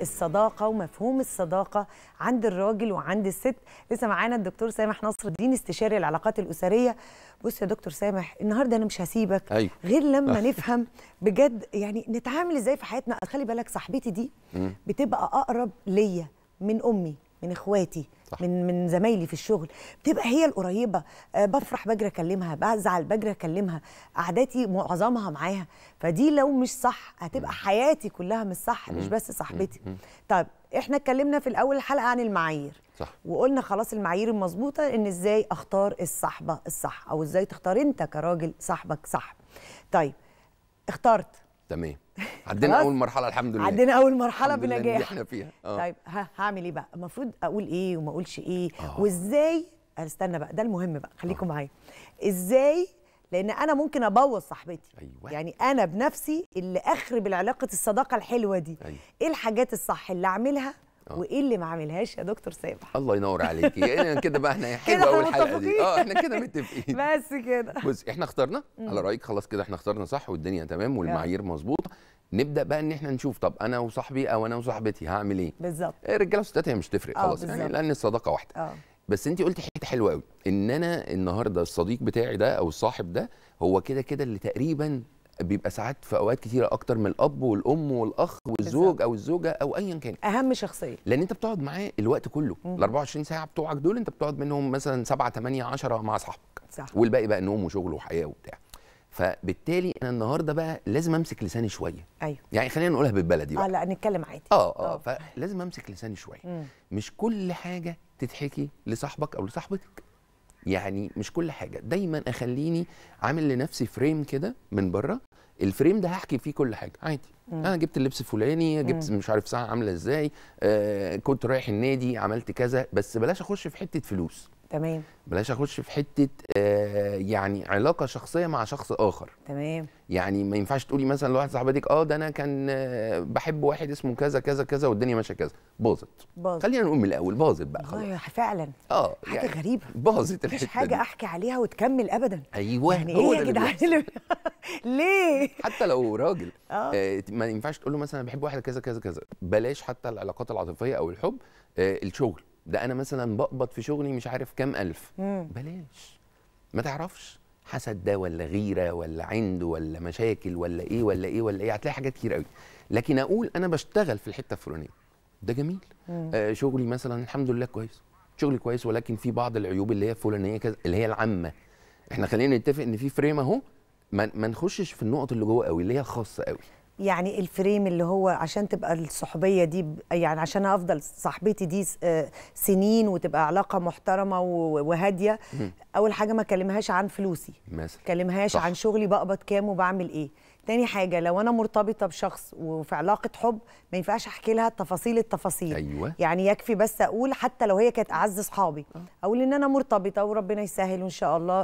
الصداقة ومفهوم الصداقة عند الراجل وعند الست لسه معانا الدكتور سامح نصر الدين استشاري العلاقات الأسرية بص يا دكتور سامح النهاردة أنا مش هسيبك أيوة. غير لما نفهم بجد يعني نتعامل إزاي في حياتنا خلي بالك صاحبتي دي بتبقى أقرب ليا من أمي من اخواتي صح. من من زمايلي في الشغل بتبقى هي القريبه أه بفرح بجري اكلمها بزعل بجري اكلمها قعداتي معظمها معاها فدي لو مش صح هتبقى حياتي كلها مش صح مش بس صاحبتي طيب احنا اتكلمنا في الاول الحلقه عن المعايير صح. وقلنا خلاص المعايير المظبوطه ان ازاي اختار الصحبه الصح او ازاي تختار انت كراجل صاحبك صح طيب اخترت تمام عدينا اول مرحله الحمد لله عدينا اول مرحله بنجاح احنا فيها أوه. طيب هعمل ايه بقى المفروض اقول ايه وما اقولش ايه أوه. وازاي آه، استنى بقى ده المهم بقى خليكم معايا ازاي لان انا ممكن ابوظ صاحبتي أيوة. يعني انا بنفسي اللي اخرب العلاقه الصداقه الحلوه دي أيوة. ايه الحاجات الصح اللي اعملها أوه. وايه اللي ما عملهاش يا دكتور سامح الله ينور عليكي يعني كده بقى احنا حلوه اول الحلقه دي اه احنا كده متفقين بس كده بص احنا اخترنا على رايك خلاص كده احنا اخترنا صح والدنيا تمام والمعايير مظبوطه نبدا بقى ان احنا نشوف طب انا وصاحبي او انا وصاحبتي هعمل ايه بالظبط إيه، الرجاله والستات هي مش تفرق آه، خلاص يعني لان الصداقه واحده أوه. بس انت قلتي حته حلوه قوي ان انا النهارده الصديق بتاعي ده او الصاحب ده هو كده كده اللي تقريبا بيبقى ساعات في اوقات كتيره اكتر من الاب والام والاخ والزوج او الزوجه او ايا كان اهم شخصيه لان انت بتقعد معاه الوقت كله ال 24 ساعه بتوعك دول انت بتقعد منهم مثلا 7 8 10 مع صاحبك صح والباقي بقى نوم وشغل وحياه وبتاع فبالتالي انا النهارده بقى لازم امسك لساني شويه ايوه يعني خلينا نقولها بالبلدي بقى اه لا نتكلم عادي اه اه, آه. فلازم امسك لساني شويه مم. مش كل حاجه تتحكي لصاحبك او لصاحبتك يعني مش كل حاجه دايما اخليني عامل لنفسي فريم كده من بره الفريم ده هحكي فيه كل حاجه عادي مم. انا جبت اللبس الفلاني جبت مم. مش عارف ساعه عامله ازاي آه كنت رايح النادي عملت كذا بس بلاش اخش في حته فلوس تمام بلاش اخش في حته آه يعني علاقه شخصيه مع شخص اخر تمام يعني ما ينفعش تقولي مثلا لواحد صاحبتك اه ده انا كان آه بحب واحد اسمه كذا كذا كذا والدنيا ماشيه كذا باظت باظت خلينا نقول من الاول باظت بقى خلاص فعلا اه حاجه يعني غريبه باظت الحته مش حاجه دي. احكي عليها وتكمل ابدا ايوه يعني ايه يا جدعان ليه حتى لو راجل آه. آه ما ينفعش تقول له مثلا بحب واحد كذا كذا كذا بلاش حتى العلاقات العاطفيه او الحب آه الشغل ده انا مثلا بقبض في شغلي مش عارف كام الف مم. بلاش ما تعرفش حسد ده ولا غيره ولا عند ولا مشاكل ولا ايه ولا ايه ولا ايه هتلاقي حاجات كتير قوي لكن اقول انا بشتغل في الحته الفلانيه ده جميل آه شغلي مثلا الحمد لله كويس شغلي كويس ولكن في بعض العيوب اللي هي فلانيه كذا اللي هي العامه احنا خلينا نتفق ان في فريم اهو ما, ما نخشش في النقط اللي جوه قوي اللي هي الخاصه قوي يعني الفريم اللي هو عشان تبقى الصحبيه دي يعني عشان افضل صاحبتي دي آه، سنين وتبقى علاقه محترمه وهاديه اول حاجه ما اكلمهاش عن فلوسي كلمهاش اكلمهاش عن شغلي بقبض كام وبعمل ايه تاني حاجه لو انا مرتبطه بشخص وفي علاقه حب ما ينفعش احكي لها تفاصيل التفاصيل أيوة. يعني يكفي بس اقول حتى لو هي كانت اعز صحابي آه. اقول ان انا مرتبطه وربنا يسهل وان شاء الله